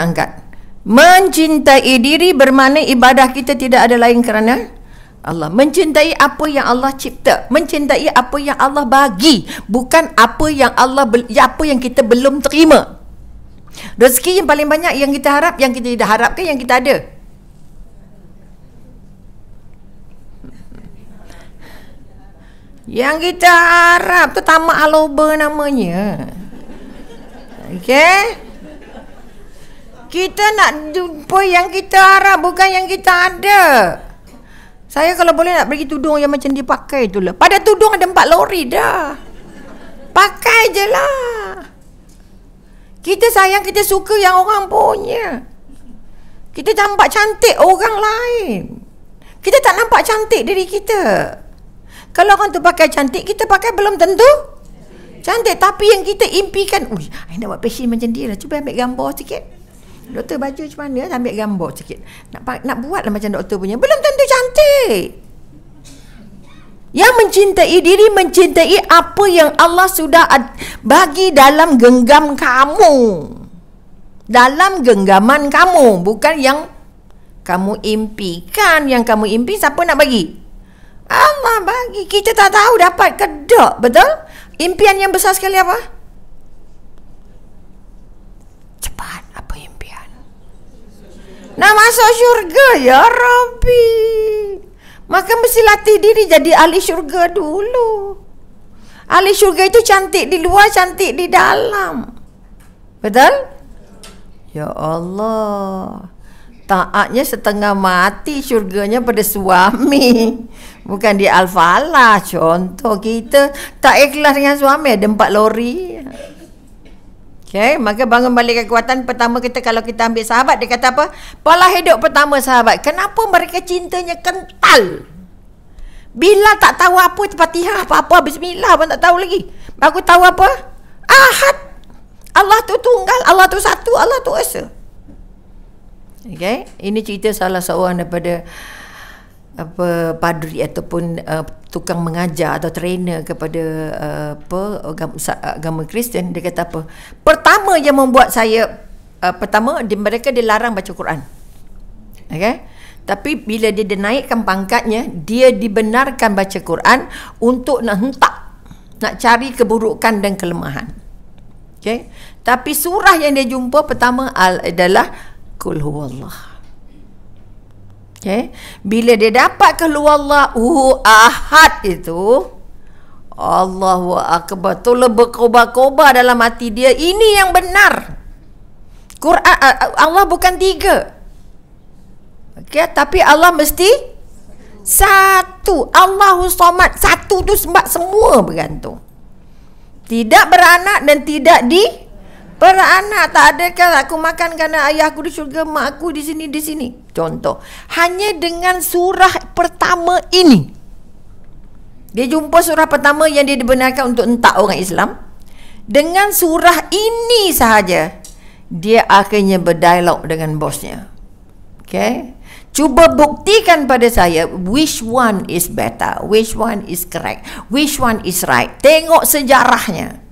angkat. Mencintai diri bermakna ibadah kita tidak ada lain kerana Allah mencintai apa yang Allah cipta, mencintai apa yang Allah bagi, bukan apa yang Allah ya, apa yang kita belum terima. Rezeki yang paling banyak yang kita harap, yang kita tidak harapkan yang kita ada. Yang kita harap tu tamak aloba namanya. Okay? Kita nak jumpa yang kita harap bukan yang kita ada. Saya kalau boleh nak bagi tudung yang macam dia pakai tu lah. Pada tudung ada empat lori dah. Pakai je lah. Kita sayang, kita suka yang orang punya. Kita nampak cantik orang lain. Kita tak nampak cantik diri kita. Kalau orang tu pakai cantik, kita pakai belum tentu. Cantik, tapi yang kita impikan. Ui, saya nak buat passion macam dia lah. Cuba ambil gambar sikit. Doktor baju macam mana? Ambil gambar sikit. Nak nak buat buatlah macam doktor punya. Belum tentu cantik. Yang mencintai diri mencintai apa yang Allah sudah bagi dalam genggam kamu. Dalam genggaman kamu, bukan yang kamu impikan, yang kamu impi siapa nak bagi? Allah bagi. Kita tak tahu dapat kedok, betul? Impian yang besar sekali apa? Cepat apa impian? Nah masuk syurga ya Rabbi. Maka mesti latih diri jadi ahli syurga dulu. Ahli syurga itu cantik di luar, cantik di dalam. Betul? Ya Allah. Taatnya setengah mati syurganya pada suami. Bukan di Alfalah contoh kita tak ikhlas dengan suami ada empat lori. Okay, maka bangun balik kekuatan pertama kita kalau kita ambil sahabat dia kata apa? Pola hidup pertama sahabat. Kenapa mereka cintanya kental? Bila tak tahu apa Fatihah apa-apa bismillah pun tak tahu lagi. aku tahu apa? Ahad. Allah tu tunggal, Allah tu satu, Allah tu esa. Okay, ini cerita salah seorang daripada apa padri ataupun uh, tukang mengajar atau trainer kepada uh, apa agama, agama Kristian dia kata apa pertama yang membuat saya uh, pertama di mereka dia larang baca Quran okey tapi bila dia dinaikkan pangkatnya dia dibenarkan baca Quran untuk nak hentak nak cari keburukan dan kelemahan okey tapi surah yang dia jumpa pertama adalah kul huwallah Okay. Bila dia dapat ke Allah Ahad itu wa Akbar tu berkobar-kobar dalam hati dia ini yang benar Quran Allah bukan tiga okay, tapi Allah mesti satu Allahu somat satu tu sebab semua bergantung tidak beranak dan tidak di Para anak tak ada adakah aku makan kerana ayahku di syurga, mak aku di sini, di sini. Contoh. Hanya dengan surah pertama ini. Dia jumpa surah pertama yang dia dibenarkan untuk entak orang Islam. Dengan surah ini sahaja, dia akhirnya berdialog dengan bosnya. Okay? Cuba buktikan pada saya which one is better, which one is correct, which one is right. Tengok sejarahnya.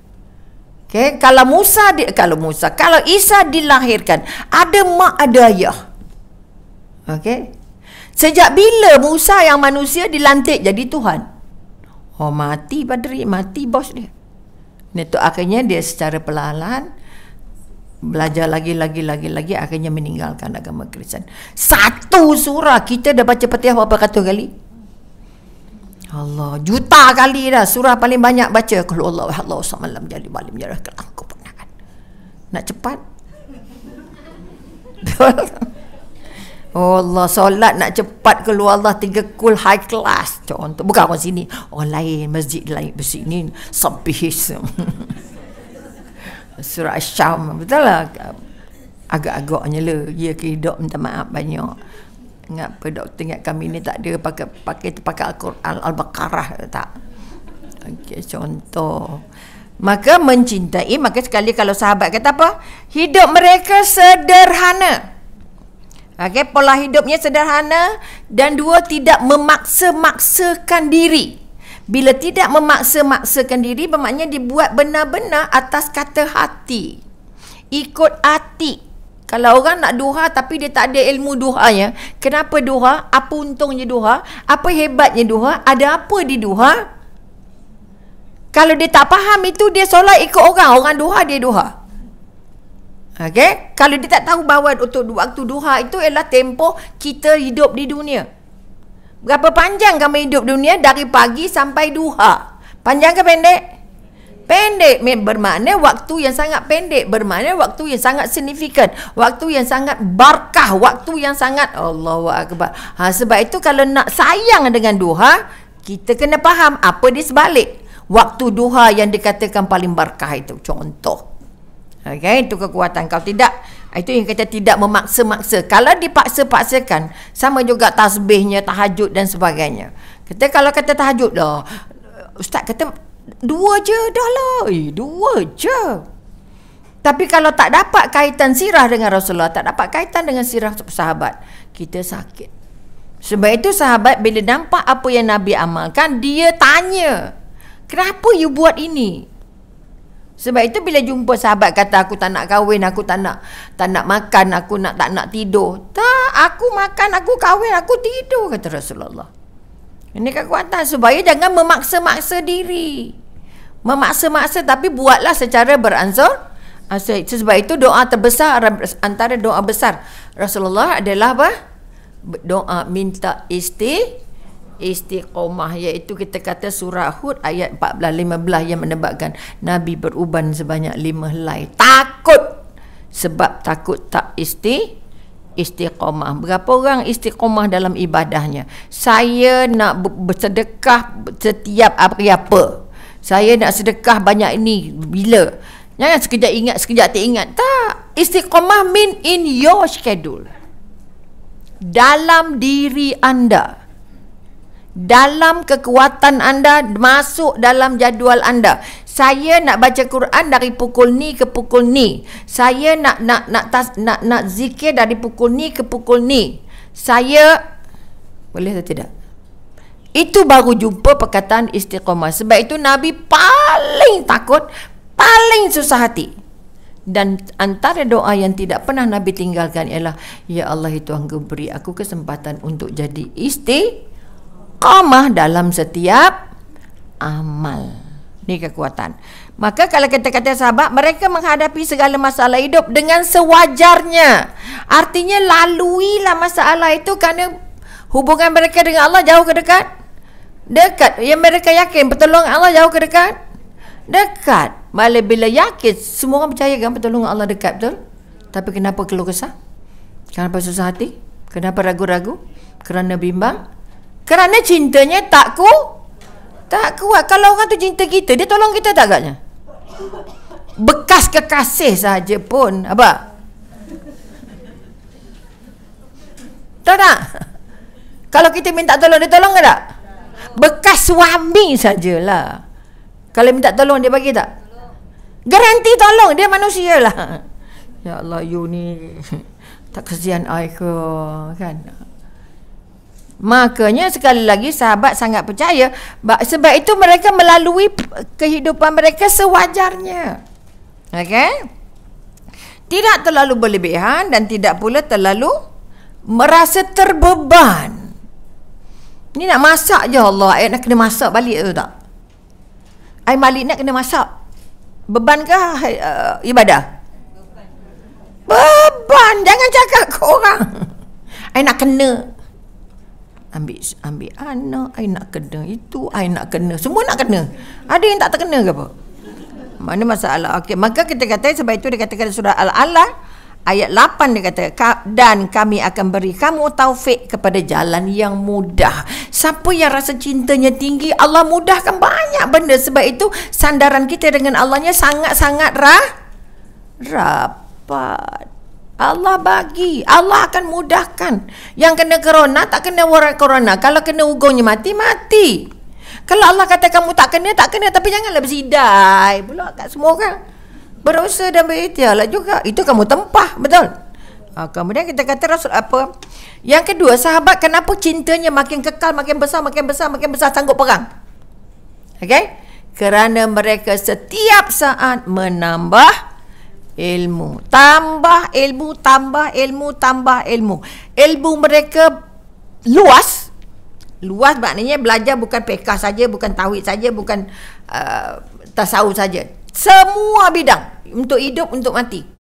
Okay, kalau Musa di, kalau Musa kalau Isa dilahirkan ada mak ada ayah. Okay, sejak bila Musa yang manusia dilantik jadi Tuhan? Oh mati padri mati bos dia. Neto akhirnya dia secara perlahan belajar lagi lagi lagi lagi akhirnya meninggalkan agama Kristen. Satu surah kita dah baca petiah berapa kata kali? Allah juta kali dah surah paling banyak baca kalau Allah Allah semalam jadi balik menyerah ya ke aku penahan. nak cepat Oh Allah solat nak cepat keluar Allah tiga kul high class contoh bukan orang sini orang lain masjid lain masjid ni sempis surah syam betul lah agak-agaknya le lah. dia ya, kehidup minta maaf banyak ingat apa doktor ingat kami ni tak ada pakai pakai pakai al-Quran al-Baqarah tak okey contoh maka mencintai maka sekali kalau sahabat kata apa hidup mereka sederhana okey pola hidupnya sederhana dan dua tidak memaksa-maksakan diri bila tidak memaksa-maksakan diri bermakna dibuat benar-benar atas kata hati ikut atik kalau orang nak duha tapi dia tak ada ilmu ya, kenapa duha? Apa untungnya duha? Apa hebatnya duha? Ada apa di duha? Kalau dia tak faham itu dia solat ikut orang, orang duha dia duha. Okay? Kalau dia tak tahu bahawa untuk waktu duha itu ialah tempoh kita hidup di dunia. Berapa panjang kamu hidup dunia dari pagi sampai duha? Panjang ke pendek? pendek bermakna waktu yang sangat pendek bermakna waktu yang sangat signifikan waktu yang sangat barkah waktu yang sangat Allahu akbar ha sebab itu kalau nak sayang dengan duha kita kena faham apa di sebalik waktu duha yang dikatakan paling barkah itu contoh okey itu kekuatan kau tidak itu yang kita tidak memaksa-maksa kalau dipaksa-paksakan sama juga tasbihnya tahajud dan sebagainya kita kalau kata tahajud dah Ustaz kata dua je dah lah. Eh, dua je. Tapi kalau tak dapat kaitan sirah dengan Rasulullah, tak dapat kaitan dengan sirah sahabat, kita sakit. Sebab itu sahabat bila nampak apa yang Nabi amalkan, dia tanya, kenapa you buat ini? Sebab itu bila jumpa sahabat kata aku tak nak kahwin, aku tak nak tak nak makan, aku nak tak nak tidur. Tak, aku makan, aku kahwin, aku tidur kata Rasulullah. Ini kekuatan supaya jangan memaksa-maksa diri. Memaksa-maksa tapi buatlah secara beransur Asal ah, sebab itu doa terbesar antara doa besar Rasulullah adalah apa? Doa minta isti istiqomah iaitu kita kata surah Hud ayat 14 15 yang menebakkan nabi beruban sebanyak 5 helai takut sebab takut tak isti istiqomah berapa orang istiqomah dalam ibadahnya saya nak bersedekah setiap apa-apa saya nak sedekah banyak ini bila jangan sekejap ingat sekejap tak ingat tak istiqomah mean in your schedule dalam diri anda dalam kekuatan anda masuk dalam jadual anda saya nak baca Quran dari pukul ni ke pukul ni saya nak nak nak tas, nak, nak zikir dari pukul ni ke pukul ni saya boleh atau tidak itu baru jumpa perkataan istiqamah. Sebab itu Nabi paling takut, paling susah hati. Dan antara doa yang tidak pernah Nabi tinggalkan ialah Ya Allah itu yang beri aku kesempatan untuk jadi istiqamah dalam setiap amal. Ini kekuatan. Maka kalau kita kata sahabat, mereka menghadapi segala masalah hidup dengan sewajarnya. Artinya laluilah masalah itu kerana hubungan mereka dengan Allah jauh ke dekat. Dekat. Ya mereka yakin pertolongan Allah jauh ke dekat? Dekat. Malah bila yakin semua orang percaya kan pertolongan Allah dekat betul? Tapi kenapa keluh kesah? Kenapa susah hati? Kenapa ragu-ragu? Kerana bimbang? Kerana cintanya tak ku tak kuat. Kalau orang tu cinta kita, dia tolong kita tak agaknya? Bekas kekasih saja pun. Apa? Tak tak? Kalau kita minta tolong, dia tolong ke tak? bekas suami sajalah. Kalau minta tolong dia bagi tak? Tolong. Garanti tolong dia manusia lah. Ya Allah you ni tak kesian I ke kan? Makanya sekali lagi sahabat sangat percaya sebab itu mereka melalui kehidupan mereka sewajarnya. Okey? Tidak terlalu berlebihan dan tidak pula terlalu merasa terbeban. Ni nak masak je Allah Ayat nak kena masak balik tu tak Ayat balik nak kena masak Beban ke uh, eh, ibadah Beban Jangan cakap ke orang Ayat nak kena Ambil ambil anak Ayat nak kena itu Ayat nak kena Semua nak kena Ada yang tak terkena ke apa Mana masalah okay. Maka kita kata Sebab itu dia katakan surah Al-Alaq Ayat 8 dia kata Dan kami akan beri kamu taufik kepada jalan yang mudah Siapa yang rasa cintanya tinggi Allah mudahkan banyak benda Sebab itu sandaran kita dengan Allahnya sangat-sangat rah Rapat Allah bagi Allah akan mudahkan Yang kena corona tak kena warna corona Kalau kena ugonya mati, mati Kalau Allah kata kamu tak kena, tak kena Tapi janganlah bersidai Pula kat semua orang kan? berusaha dan berikhtiar lah juga itu kamu tempah betul ha, kemudian kita kata rasul apa yang kedua sahabat kenapa cintanya makin kekal makin besar makin besar makin besar sanggup perang okay kerana mereka setiap saat menambah ilmu tambah ilmu tambah ilmu tambah ilmu ilmu mereka luas luas maknanya belajar bukan pekah saja bukan tauhid saja bukan uh, tasawuf saja semua bidang untuk hidup untuk mati